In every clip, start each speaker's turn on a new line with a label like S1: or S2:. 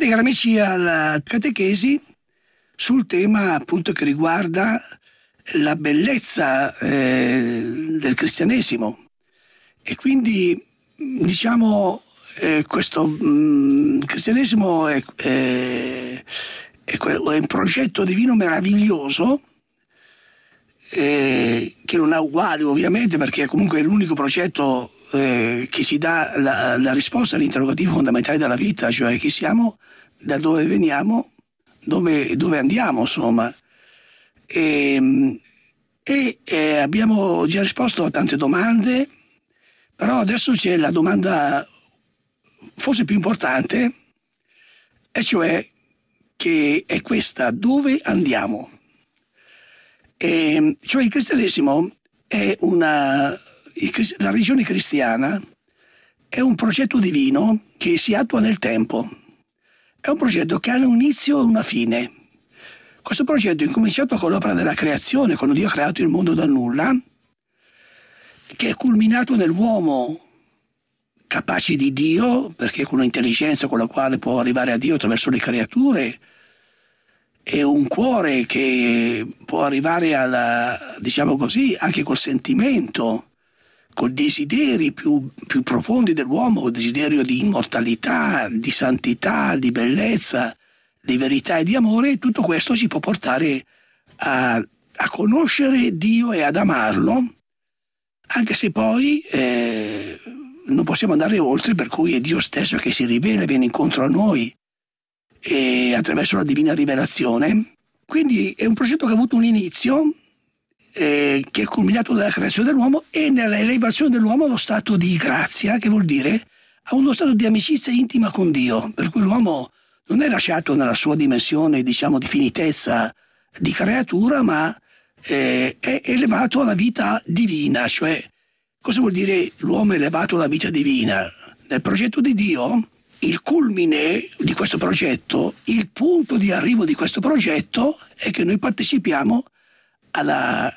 S1: Siate cari amici alla catechesi sul tema appunto che riguarda la bellezza eh, del cristianesimo e quindi diciamo eh, questo mh, mm, cristianesimo è, è, è, un progetto divino meraviglioso eh, che non ha uguali ovviamente perché comunque è l'unico progetto eh, che si dà la, la risposta all'interrogativo fondamentale della vita, cioè chi siamo, da dove veniamo, dove, dove andiamo, insomma. Ehm, e, e, eh, e abbiamo già risposto a tante domande, però adesso c'è la domanda forse più importante, e cioè che è questa, dove andiamo? E, ehm, cioè il cristianesimo è una la religione cristiana è un progetto divino che si attua nel tempo. È un progetto che ha un inizio e una fine. Questo progetto è incominciato con l'opera della creazione, quando Dio ha creato il mondo dal nulla, che è culminato nell'uomo capace di Dio, perché con un'intelligenza con la quale può arrivare a Dio attraverso le creature, e un cuore che può arrivare alla, diciamo così, anche col sentimento con desideri più, più profondi dell'uomo, desiderio di immortalità, di santità, di bellezza, di verità e di amore, tutto questo ci può portare a, a conoscere Dio e ad amarlo, anche se poi eh, non possiamo andare oltre, per cui è Dio stesso che si rivela e viene incontro a noi eh, attraverso la divina rivelazione. Quindi è un progetto che ha avuto un inizio, eh, che è culminato nella creazione dell'uomo e nell'elevazione dell'uomo allo stato di grazia, che vuol dire a uno stato di amicizia intima con Dio, per cui l'uomo non è lasciato nella sua dimensione, diciamo, di finitezza di creatura, ma eh, è elevato alla vita divina, cioè cosa vuol dire l'uomo elevato alla vita divina? Nel progetto di Dio, il culmine di questo progetto, il punto di arrivo di questo progetto è che noi partecipiamo alla,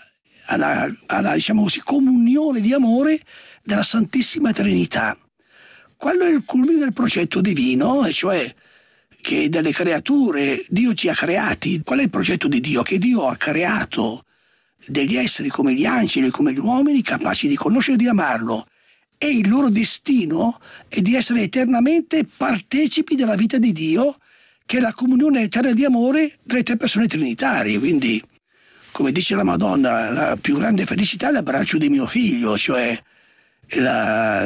S1: alla, alla diciamo così, comunione di amore della Santissima Trinità. Quello è il culmine del progetto divino, e cioè che dalle creature Dio ci ha creati. Qual è il progetto di Dio? Che Dio ha creato degli esseri come gli angeli, come gli uomini, capaci di conoscere e di amarlo. E il loro destino è di essere eternamente partecipi della vita di Dio, che è la comunione eterna di amore tra le tre persone trinitarie. Quindi come dice la Madonna, la più grande felicità è l'abbraccio di mio figlio, cioè la,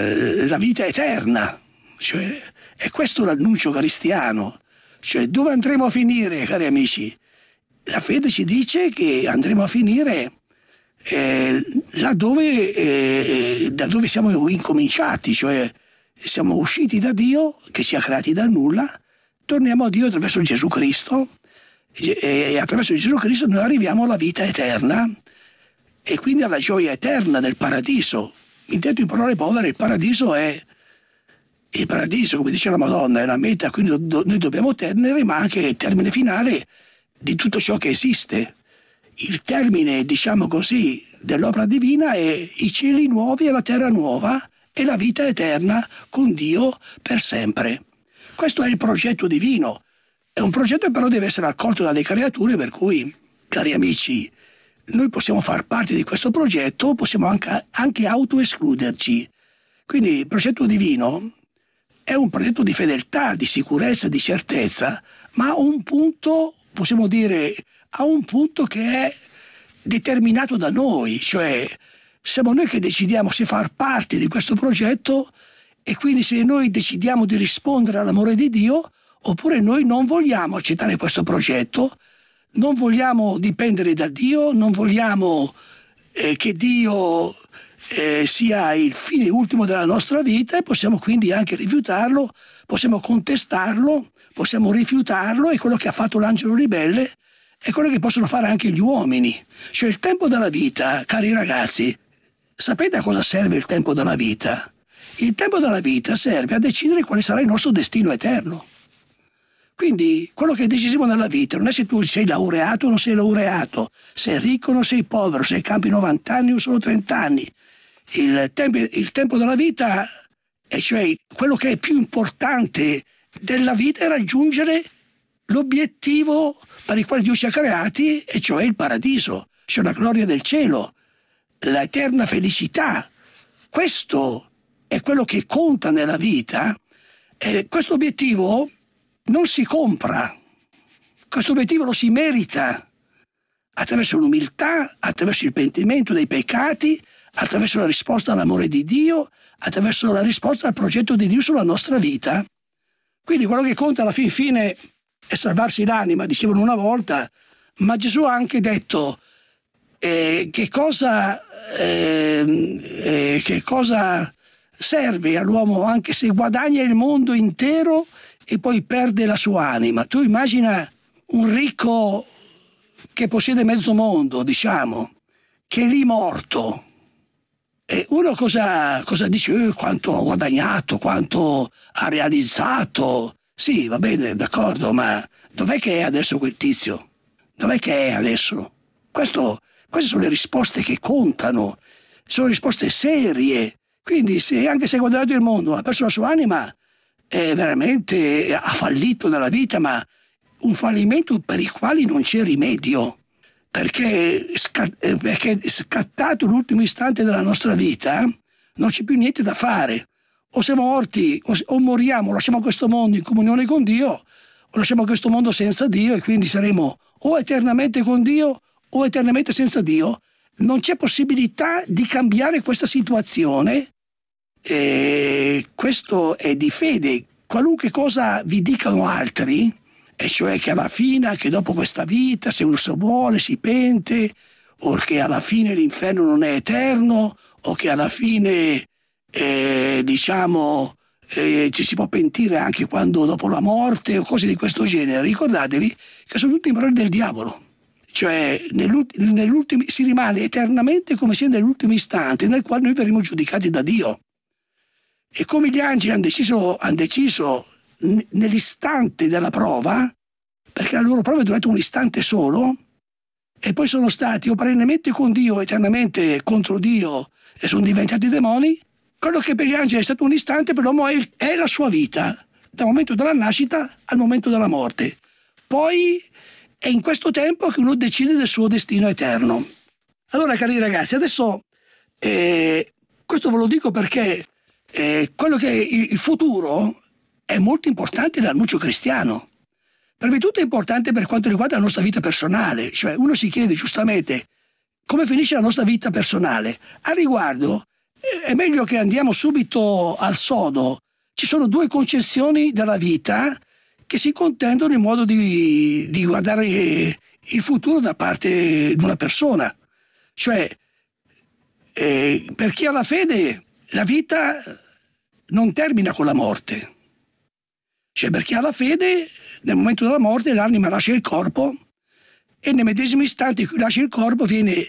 S1: la vita eterna. Cioè, è questo l'annuncio cristiano. Cioè, dove andremo a finire, cari amici? La fede ci dice che andremo a finire eh, laddove, eh, da dove siamo incominciati, cioè siamo usciti da Dio che si è creati dal nulla, torniamo a Dio attraverso Gesù Cristo e attraverso Gesù Cristo noi arriviamo alla vita eterna e quindi alla gioia eterna del paradiso. Intendo in parole povere, il paradiso è il paradiso, come dice la Madonna, è la meta, a cui noi dobbiamo tenere, ma anche il termine finale di tutto ciò che esiste. Il termine, diciamo così, dell'opera divina è i cieli nuovi e la terra nuova e la vita eterna con Dio per sempre. Questo è il progetto divino è un progetto che però deve essere accolto dalle creature per cui, cari amici, noi possiamo far parte di questo progetto, possiamo anche, anche autoescluderci. Quindi il progetto divino è un progetto di fedeltà, di sicurezza, di certezza, ma a un punto, possiamo dire, a un punto che è determinato da noi, cioè siamo noi che decidiamo se far parte di questo progetto e quindi se noi decidiamo di rispondere all'amore di Dio, oppure noi non vogliamo accettare questo progetto, non vogliamo dipendere da Dio, non vogliamo eh, che Dio eh, sia il fine ultimo della nostra vita e possiamo quindi anche rifiutarlo, possiamo contestarlo, possiamo rifiutarlo e quello che ha fatto l'angelo ribelle è quello che possono fare anche gli uomini. Cioè il tempo della vita, cari ragazzi, sapete a cosa serve il tempo della vita? Il tempo della vita serve a decidere quale sarà il nostro destino eterno. Quindi quello che è decisivo nella vita non è se tu sei laureato o non sei laureato, sei ricco o non sei povero, se campi 90 anni o solo 30 anni. Il tempo, il tempo della vita, e cioè quello che è più importante della vita è raggiungere l'obiettivo per il quale Dio ci ha creati, e cioè il paradiso, cioè la gloria del cielo, l'eterna felicità. Questo è quello che conta nella vita. E questo obiettivo non si compra. Questo obiettivo lo si merita attraverso l'umiltà, attraverso il pentimento dei peccati, attraverso la risposta all'amore di Dio, attraverso la risposta al progetto di Dio sulla nostra vita. Quindi quello che conta alla fin fine è salvarsi l'anima, dicevano una volta, ma Gesù ha anche detto eh, che, cosa, eh, eh, che cosa serve all'uomo anche se guadagna il mondo intero e poi perde la sua anima. Tu immagina un ricco che possiede mezzo mondo, diciamo, che è lì morto. E uno cosa, cosa dice? Eh, quanto ha guadagnato, quanto ha realizzato. Sì, va bene, d'accordo, ma dov'è che è adesso quel tizio? Dov'è che è adesso? Questo, queste sono le risposte che contano, sono risposte serie. Quindi, se, anche se ha guadagnato il mondo, ha perso la sua anima, è veramente ha fallito nella vita, ma un fallimento per il quale non c'è rimedio, perché, perché scattato l'ultimo istante della nostra vita non c'è più niente da fare. O siamo morti, o, o moriamo, lasciamo questo mondo in comunione con Dio, o lasciamo questo mondo senza Dio e quindi saremo o eternamente con Dio o eternamente senza Dio. Non c'è possibilità di cambiare questa situazione eh, questo è di fede. Qualunque cosa vi dicano altri, e cioè che alla fine, anche dopo questa vita, se uno so vuole, si pente, o che alla fine l'inferno non è eterno, o che alla fine, eh, diciamo, eh, ci si può pentire anche quando dopo la morte o cose di questo genere, ricordatevi che sono tutti parole del diavolo. Cioè si rimane eternamente come sia nell'ultimo istante nel quale noi verremo giudicati da Dio. E come gli angeli hanno deciso, han deciso nell'istante della prova, perché la loro prova è durata un istante solo, e poi sono stati o perennemente con Dio, eternamente contro Dio, e sono diventati demoni, quello che per gli angeli è stato un istante, per l'uomo è, è la sua vita, dal momento della nascita al momento della morte. Poi è in questo tempo che uno decide del suo destino eterno. Allora, cari ragazzi, adesso eh, questo ve lo dico perché eh, quello che è il futuro è molto importante l'annuncio cristiano. Per me tutto è importante per quanto riguarda la nostra vita personale, cioè uno si chiede giustamente come finisce la nostra vita personale. Al riguardo eh, è meglio che andiamo subito al sodo. Ci sono due concezioni della vita che si contendono in modo di, di guardare eh, il futuro da parte di una persona. Cioè, eh, per chi ha la fede la vita non termina con la morte. Cioè, per chi ha la fede, nel momento della morte l'anima lascia il corpo e nel medesimo istante in cui lascia il corpo viene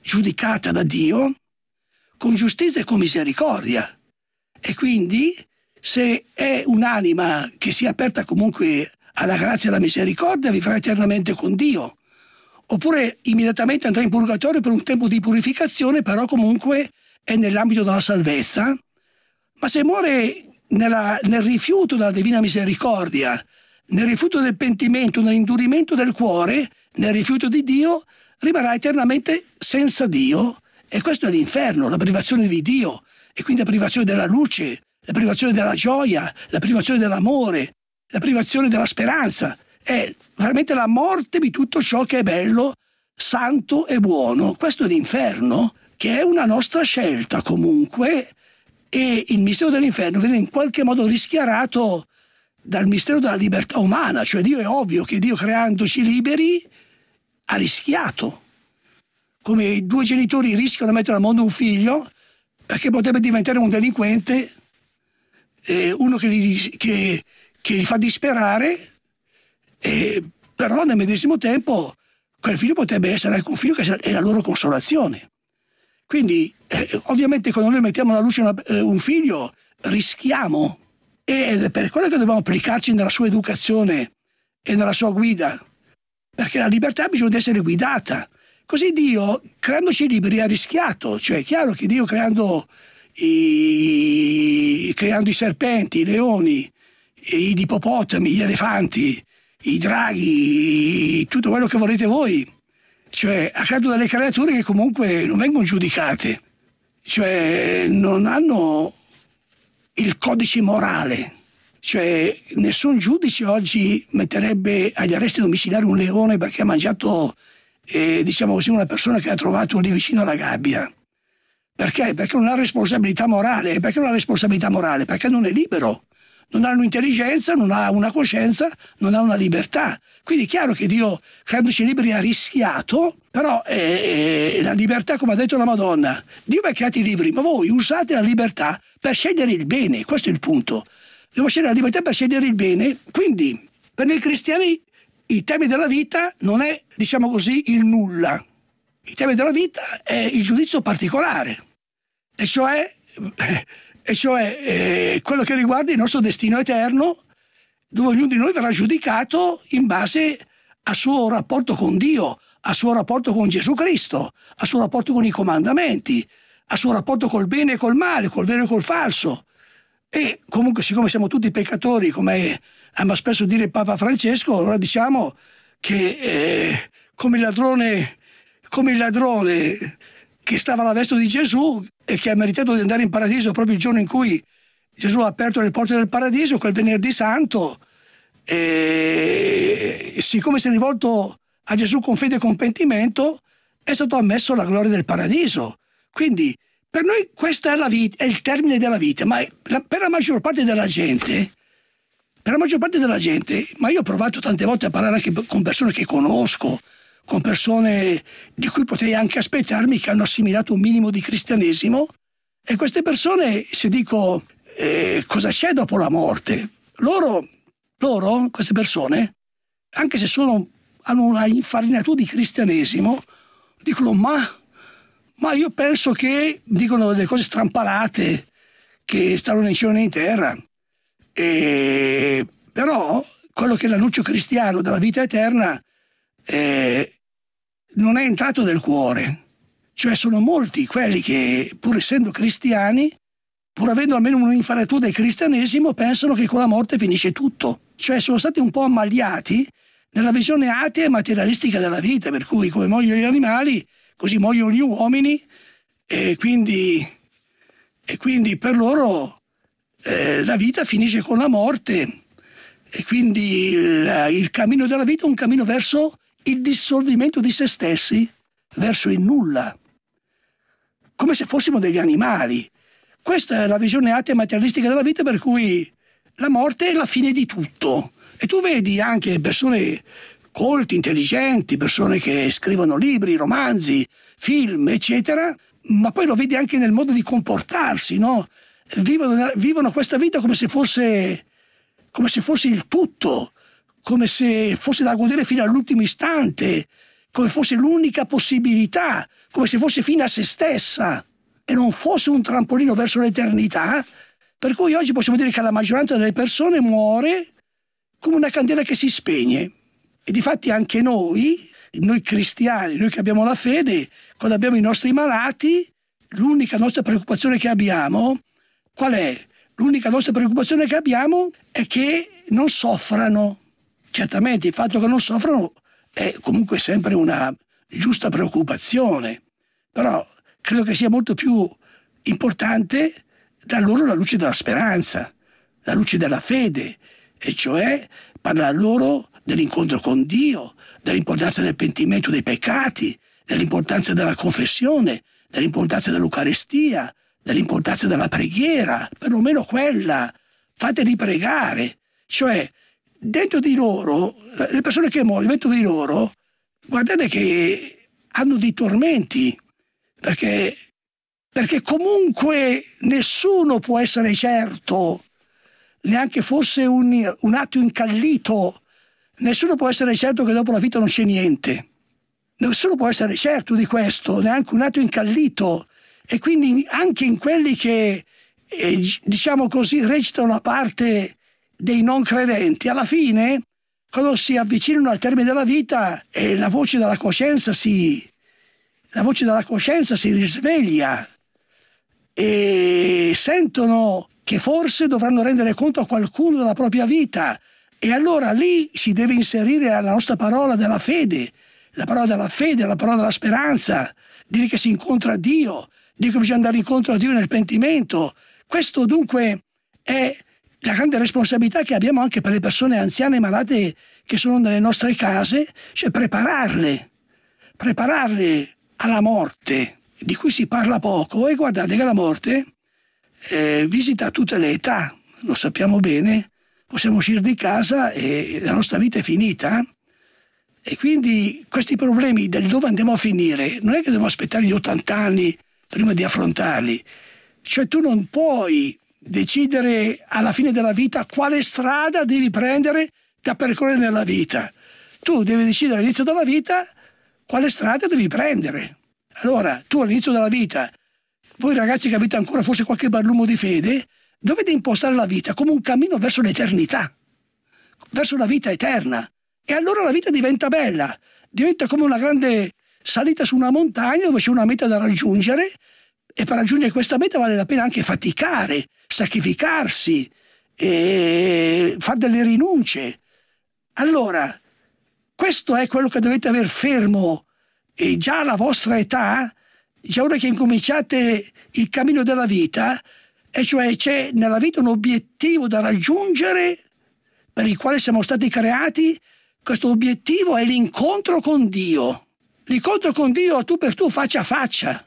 S1: giudicata da Dio con giustizia e con misericordia. E quindi, se è un'anima che si è aperta comunque alla grazia e alla misericordia, vivrà eternamente con Dio. Oppure immediatamente andrà in purgatorio per un tempo di purificazione, però comunque è nell'ambito della salvezza, ma se muore nella, nel rifiuto della divina misericordia, nel rifiuto del pentimento, nell'indurimento del cuore, nel rifiuto di Dio, rimarrà eternamente senza Dio. E questo è l'inferno, la privazione di Dio, e quindi la privazione della luce, la privazione della gioia, la privazione dell'amore, la privazione della speranza. È veramente la morte di tutto ciò che è bello, santo e buono. Questo è l'inferno che è una nostra scelta comunque e il mistero dell'inferno viene in qualche modo rischiarato dal mistero della libertà umana, cioè Dio è ovvio che Dio creandoci liberi ha rischiato, come i due genitori rischiano di mettere al mondo un figlio perché potrebbe diventare un delinquente, eh, uno che li, che, che li, fa disperare, eh, però nel medesimo tempo quel figlio potrebbe essere anche un figlio che è la loro consolazione. Quindi eh, ovviamente quando noi mettiamo alla luce una, eh, un figlio rischiamo ed è per quello che dobbiamo applicarci nella sua educazione e nella sua guida, perché la libertà ha bisogno di essere guidata. Così Dio, creandoci liberi, ha rischiato, cioè è chiaro che Dio creando i, creando i serpenti, i leoni, gli ippopotami, gli elefanti, i draghi, tutto quello che volete voi, cioè accadono delle creature che comunque non vengono giudicate, cioè non hanno il codice morale. Cioè, nessun giudice oggi metterebbe agli arresti domiciliari un leone perché ha mangiato, eh, diciamo così, una persona che ha trovato lì vicino alla gabbia. Perché? Perché non ha responsabilità morale. Perché non ha responsabilità morale? Perché non è libero non ha un'intelligenza, non ha una coscienza, non ha una libertà. Quindi è chiaro che Dio, creandoci liberi, ha rischiato, però eh, eh, la libertà, come ha detto la Madonna, Dio vi ha creati liberi, ma voi usate la libertà per scegliere il bene, questo è il punto. Dobbiamo scegliere la libertà per scegliere il bene, quindi per noi cristiani i temi della vita non è, diciamo così, il nulla. Il tema della vita è il giudizio particolare, e cioè e cioè eh, quello che riguarda il nostro destino eterno, dove ognuno di noi verrà giudicato in base al suo rapporto con Dio, al suo rapporto con Gesù Cristo, al suo rapporto con i comandamenti, al suo rapporto col bene e col male, col vero e col falso. E comunque, siccome siamo tutti peccatori, come ama spesso dire Papa Francesco, allora diciamo che eh, come il ladrone, come il ladrone che stava alla veste di Gesù, e che ha meritato di andare in paradiso proprio il giorno in cui Gesù ha aperto le porte del paradiso, quel venerdì santo, e siccome si è rivolto a Gesù con fede e con pentimento, è stato ammesso la gloria del paradiso. Quindi per noi questa è, la vita, è, il termine della vita, ma per la maggior parte della gente, per la maggior parte della gente, ma io ho provato tante volte a parlare anche con persone che conosco, con persone di cui potrei anche aspettarmi che hanno assimilato un minimo di cristianesimo e queste persone, se dico eh, cosa c'è dopo la morte, loro, loro, queste persone, anche se sono, hanno una infarinatura di cristianesimo, dicono ma, ma io penso che dicono delle cose strampalate che stanno né in cielo e in terra. E, però quello che è l'annuncio cristiano della vita eterna eh, non è entrato nel cuore. Cioè sono molti quelli che, pur essendo cristiani, pur avendo almeno un'infaratura del cristianesimo, pensano che con la morte finisce tutto. Cioè sono stati un po' ammaliati nella visione atea e materialistica della vita, per cui come muoiono gli animali, così muoiono gli uomini, e quindi, e quindi per loro eh, la vita finisce con la morte, e quindi eh, il cammino della vita è un cammino verso il dissolvimento di se stessi verso il nulla, come se fossimo degli animali. Questa è la visione atea materialistica della vita per cui la morte è la fine di tutto. E tu vedi anche persone colti, intelligenti, persone che scrivono libri, romanzi, film, eccetera, ma poi lo vedi anche nel modo di comportarsi, no? vivono, vivono questa vita come se fosse come se fosse il tutto, come se fosse da godere fino all'ultimo istante, come fosse l'unica possibilità, come se fosse fine a se stessa e non fosse un trampolino verso l'eternità, per cui oggi possiamo dire che la maggioranza delle persone muore come una candela che si spegne. E difatti anche noi, noi cristiani, noi che abbiamo la fede, quando abbiamo i nostri malati, l'unica nostra preoccupazione che abbiamo, qual è? L'unica nostra preoccupazione che abbiamo è che non soffrano, Certamente il fatto che non soffrono è comunque sempre una giusta preoccupazione, però credo che sia molto più importante dar loro la luce della speranza, la luce della fede, e cioè parlare loro dell'incontro con Dio, dell'importanza del pentimento dei peccati, dell'importanza della confessione, dell'importanza dell'Eucarestia, dell'importanza della preghiera, perlomeno quella. Fateli pregare, cioè dentro di loro, eh, le persone che muoiono, dentro di loro, guardate che hanno dei tormenti, perché, perché comunque nessuno può essere certo, neanche fosse un, un atto incallito, nessuno può essere certo che dopo la vita non c'è niente. Nessuno può essere certo di questo, neanche un atto incallito. E quindi anche in quelli che, eh, diciamo così, recitano la parte dei non credenti, alla fine, quando si avvicinano al termine della vita, eh, la, voce della si, la voce della coscienza si risveglia e sentono che forse dovranno rendere conto a qualcuno della propria vita. E allora lì si deve inserire la nostra parola della fede, la parola della fede, la parola della speranza, dire che si incontra a Dio, dire che bisogna andare incontro a Dio nel pentimento. Questo dunque è la grande responsabilità che abbiamo anche per le persone anziane e malate che sono nelle nostre case, cioè prepararle, prepararle alla morte, di cui si parla poco e guardate che la morte eh, visita tutte le età, lo sappiamo bene, possiamo uscire di casa e la nostra vita è finita. E quindi questi problemi del dove andiamo a finire non è che dobbiamo aspettare gli 80 anni prima di affrontarli. Cioè tu non puoi decidere alla fine della vita quale strada devi prendere da percorrere nella vita. Tu devi decidere all'inizio della vita quale strada devi prendere. Allora, tu all'inizio della vita, voi ragazzi che avete ancora forse qualche barlumo di fede, dovete impostare la vita come un cammino verso l'eternità, verso la vita eterna. E allora la vita diventa bella, diventa come una grande salita su una montagna dove c'è una meta da raggiungere e per raggiungere questa meta vale la pena anche faticare, sacrificarsi, fare delle rinunce. Allora, questo è quello che dovete aver fermo e già alla vostra età, già ora che incominciate il cammino della vita, e cioè c'è nella vita un obiettivo da raggiungere per il quale siamo stati creati, questo obiettivo è l'incontro con Dio. L'incontro con Dio tu per tu faccia a faccia.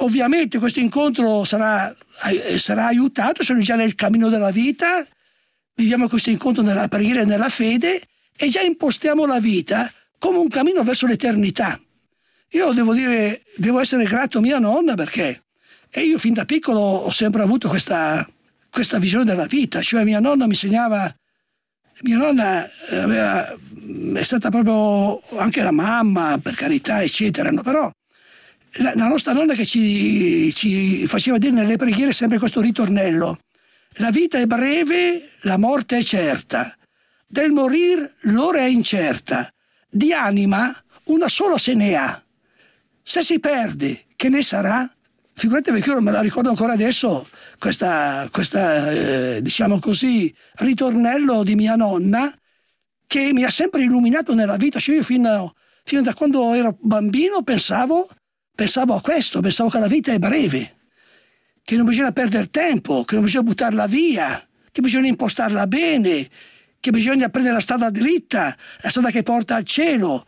S1: Ovviamente questo incontro sarà, eh, sarà aiutato, sono già nel cammino della vita, viviamo questo incontro nella preghiera e nella fede e già impostiamo la vita come un cammino verso l'eternità. Io devo dire, devo essere grato a mia nonna perché e io fin da piccolo ho sempre avuto questa, questa visione della vita, cioè mia nonna mi insegnava, mia nonna eh, aveva, è stata proprio anche la mamma, per carità, eccetera, no? però la, la nostra nonna che ci, ci faceva dire nelle preghiere sempre questo ritornello. La vita è breve, la morte è certa. Del morir l'ora è incerta. Di anima una sola se ne ha. Se si perde, che ne sarà? Figuratevi che io me la ricordo ancora adesso, questa, questa eh, diciamo così, ritornello di mia nonna che mi ha sempre illuminato nella vita. Cioè io fino, fino da quando ero bambino pensavo Pensavo a questo, pensavo che la vita è breve, che non bisogna perdere tempo, che non bisogna buttarla via, che bisogna impostarla bene, che bisogna prendere la strada dritta, la strada che porta al cielo,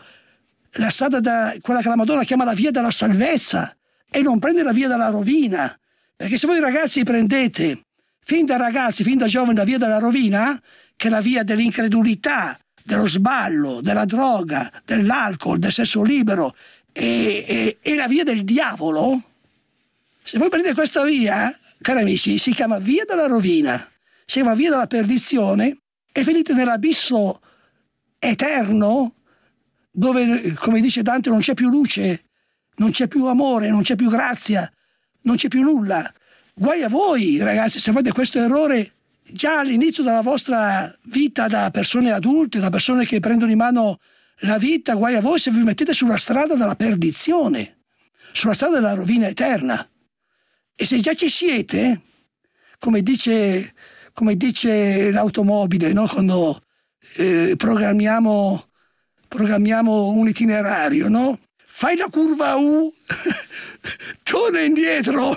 S1: la strada da quella che la Madonna chiama la via della salvezza e non prendere la via della rovina. Perché se voi ragazzi prendete fin da ragazzi, fin da giovani la via della rovina, che è la via dell'incredulità, dello sballo, della droga, dell'alcol, del sesso libero, e, e, e la via del diavolo, se voi prendete questa via, cari amici, si chiama via della rovina, si chiama via della perdizione e finite nell'abisso eterno dove, come dice Dante, non c'è più luce, non c'è più amore, non c'è più grazia, non c'è più nulla. Guai a voi, ragazzi, se fate questo errore già all'inizio della vostra vita da persone adulte, da persone che prendono in mano la vita, guai a voi se vi mettete sulla strada della perdizione, sulla strada della rovina eterna. E se già ci siete, come dice, come dice l'automobile, no? quando eh, programmiamo, programmiamo, un itinerario, no? fai la curva U, torna indietro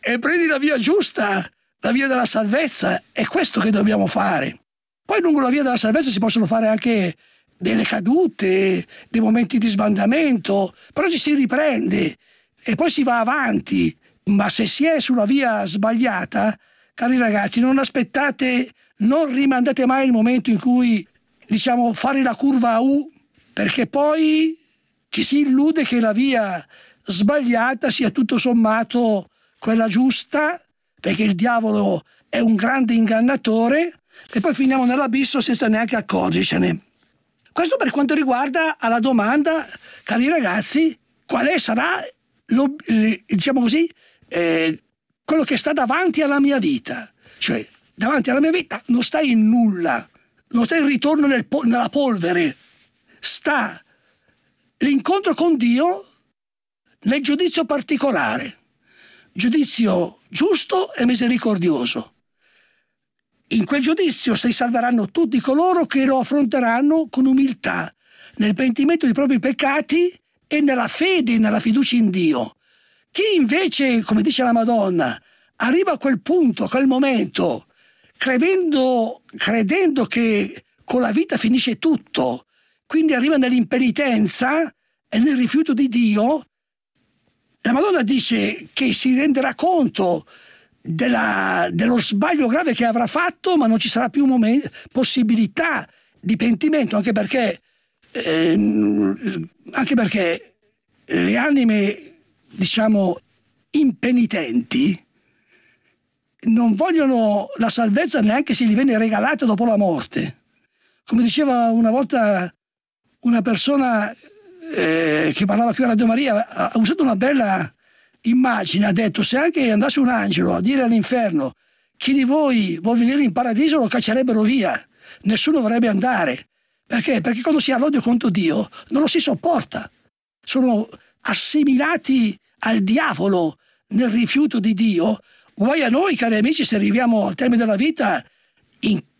S1: e prendi la via giusta, la via della salvezza. È questo che dobbiamo fare. Poi lungo la via della salvezza si possono fare anche delle cadute, dei momenti di sbandamento, però ci si riprende e poi si va avanti. Ma se si è sulla via sbagliata, cari ragazzi, non aspettate, non rimandate mai il momento in cui diciamo fare la curva U, perché poi ci si illude che la via sbagliata sia tutto sommato quella giusta, perché il diavolo è un grande ingannatore, e poi finiamo nell'abisso senza neanche accorgercene. Questo per quanto riguarda alla domanda, cari ragazzi, quale sarà, lo, diciamo così, eh, quello che sta davanti alla mia vita. Cioè, davanti alla mia vita non sta in nulla, non sta il ritorno nel, nella polvere, sta l'incontro con Dio nel giudizio particolare, giudizio giusto e misericordioso. In quel giudizio si salveranno tutti coloro che lo affronteranno con umiltà, nel pentimento dei propri peccati e nella fede e nella fiducia in Dio. Chi invece, come dice la Madonna, arriva a quel punto, a quel momento, credendo, credendo che con la vita finisce tutto, quindi arriva nell'impenitenza e nel rifiuto di Dio, la Madonna dice che si renderà conto della, dello sbaglio grave che avrà fatto, ma non ci sarà più momento, possibilità di pentimento, anche perché, ehm, anche perché le anime, diciamo, impenitenti non vogliono la salvezza neanche se gli viene regalata dopo la morte. Come diceva una volta una persona eh, che parlava qui a Radio Maria, ha usato una bella immagina, ha detto se anche andasse un angelo a dire all'inferno chi di voi vuol venire in paradiso lo caccerebbero via, nessuno vorrebbe andare. Perché? Perché quando si ha l'odio contro Dio non lo si sopporta. Sono assimilati al diavolo nel rifiuto di Dio. Guai a noi, cari amici, se arriviamo al termine della vita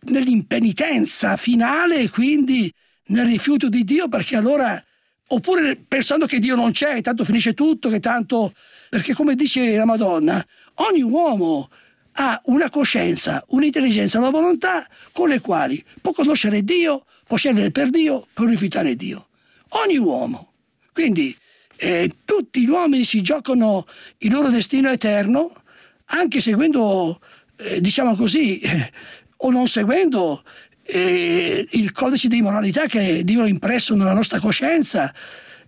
S1: nell'impenitenza finale, quindi nel rifiuto di Dio, perché allora oppure pensando che Dio non c'è, tanto finisce tutto, che tanto... Perché come dice la Madonna, ogni uomo ha una coscienza, un'intelligenza, una volontà con le quali può conoscere Dio, può scegliere per Dio, può rifiutare Dio. Ogni uomo. Quindi eh, tutti gli uomini si giocano il loro destino eterno, anche seguendo, eh, diciamo così, eh, o non seguendo eh, il codice di moralità che Dio ha impresso nella nostra coscienza,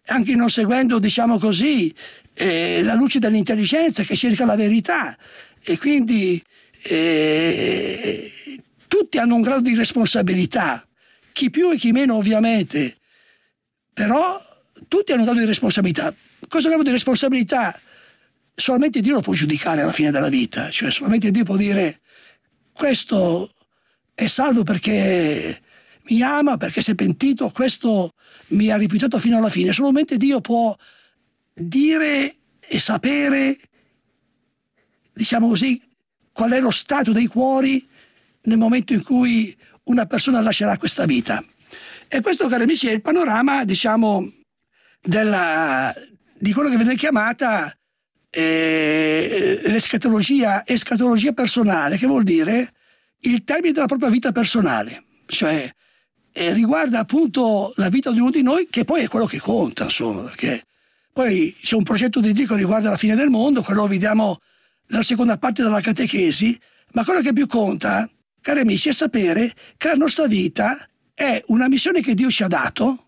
S1: anche non seguendo, diciamo così, eh, la luce dell'intelligenza che cerca la verità. E quindi eh, tutti hanno un grado di responsabilità, chi più e chi meno ovviamente, però tutti hanno un grado di responsabilità. Questo grado di responsabilità solamente Dio lo può giudicare alla fine della vita, cioè solamente Dio può dire questo è salvo perché mi ama, perché si è pentito, questo mi ha rifiutato fino alla fine. Solamente Dio può dire e sapere, diciamo così, qual è lo stato dei cuori nel momento in cui una persona lascerà questa vita. E questo, cari amici, è il panorama, diciamo, della, di quello che viene chiamata eh, l'escatologia escatologia personale, che vuol dire il termine della propria vita personale, cioè eh, riguarda appunto la vita di ognuno di noi, che poi è quello che conta, insomma, perché poi c'è un progetto di Dio che riguarda la fine del mondo, quello lo vediamo nella seconda parte della catechesi, ma quello che più conta, cari amici, è sapere che la nostra vita è una missione che Dio ci ha dato,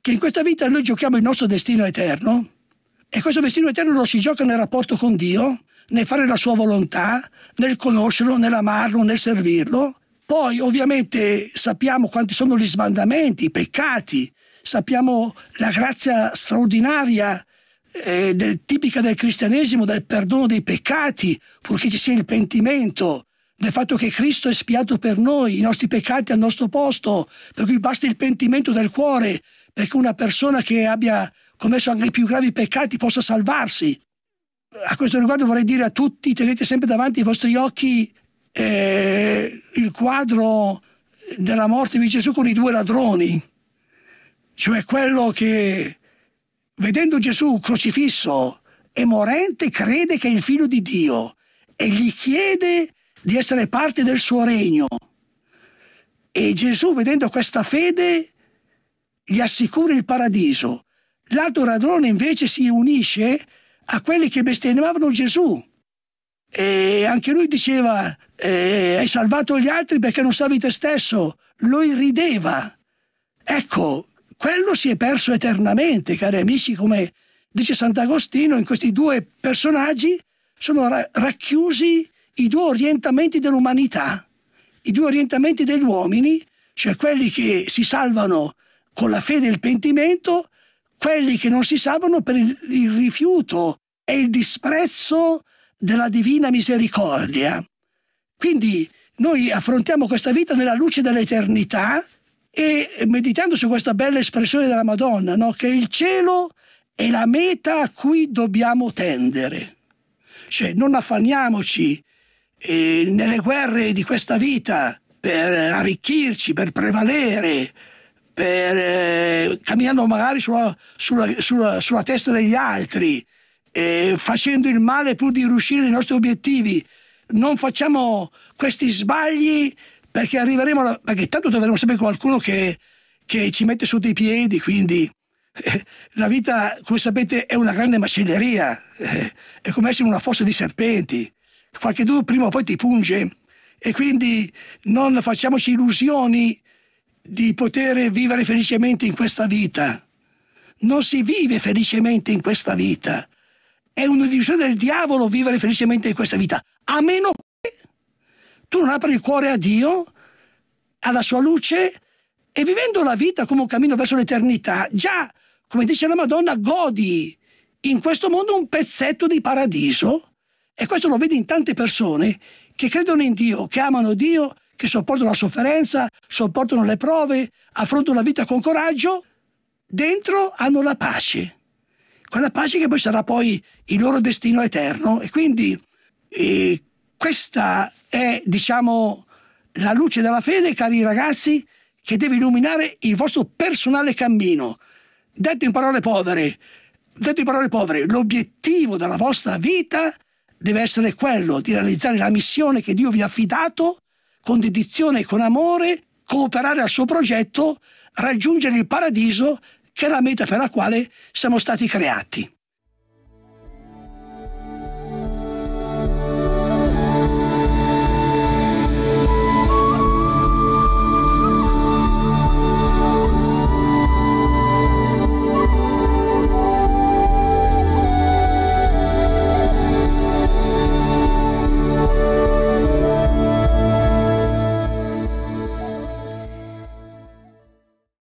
S1: che in questa vita noi giochiamo il nostro destino eterno, e questo destino eterno lo si gioca nel rapporto con Dio, nel fare la sua volontà, nel conoscerlo, nell'amarlo, nel servirlo. Poi ovviamente sappiamo quanti sono gli sbandamenti, i peccati, sappiamo la grazia straordinaria eh, del, tipica del cristianesimo, del perdono dei peccati, purché ci sia il pentimento, del fatto che Cristo è spiato per noi, i nostri peccati al nostro posto, per cui basta il pentimento del cuore perché una persona che abbia commesso anche i più gravi peccati possa salvarsi a questo riguardo vorrei dire a tutti, tenete sempre davanti ai vostri occhi eh, il quadro della morte di Gesù con i due ladroni, cioè quello che vedendo Gesù crocifisso e morente crede che è il figlio di Dio e gli chiede di essere parte del suo regno. E Gesù vedendo questa fede gli assicura il paradiso. L'altro ladrone invece si unisce a quelli che bestemmiavano Gesù. E anche lui diceva, eh, hai salvato gli altri perché non salvi te stesso. Lui rideva. Ecco, quello si è perso eternamente, cari amici, come dice Sant'Agostino, in questi due personaggi sono ra- racchiusi i due orientamenti dell'umanità, i due orientamenti degli uomini, cioè quelli che si salvano con la fede e il pentimento quelli che non si salvano per il, il rifiuto e il disprezzo della divina misericordia. Quindi noi affrontiamo questa vita nella luce dell'eternità e meditando su questa bella espressione della Madonna, no? che il cielo è la meta a cui dobbiamo tendere. Cioè non affanniamoci eh, nelle guerre di questa vita per arricchirci, per prevalere, per, eh, camminando magari sulla, sulla, sulla, sulla, testa degli altri, eh, facendo il male pur di riuscire ai nostri obiettivi. Non facciamo questi sbagli perché arriveremo, alla, perché tanto troveremo sempre qualcuno che, che ci mette sotto i piedi, quindi eh, la vita, come sapete, è una grande macelleria, eh, è come essere una fossa di serpenti, qualche duro prima o poi ti punge e quindi non facciamoci illusioni di poter vivere felicemente in questa vita. Non si vive felicemente in questa vita. È un'illusione del diavolo vivere felicemente in questa vita, a meno che tu non apri il cuore a Dio, alla sua luce e vivendo la vita come un cammino verso l'eternità, già, come dice la Madonna, godi in questo mondo un pezzetto di paradiso. E questo lo vedi in tante persone che credono in Dio, che amano Dio che sopportano la sofferenza, sopportano le prove, affrontano la vita con coraggio, dentro hanno la pace. Quella pace che poi sarà poi il loro destino eterno. E quindi e eh, questa è, diciamo, la luce della fede, cari ragazzi, che deve illuminare il vostro personale cammino. Detto in parole povere, detto in parole povere, l'obiettivo della vostra vita deve essere quello di realizzare la missione che Dio vi ha affidato con dedizione e con amore cooperare al suo progetto, raggiungere il paradiso che è la meta per la quale siamo stati creati.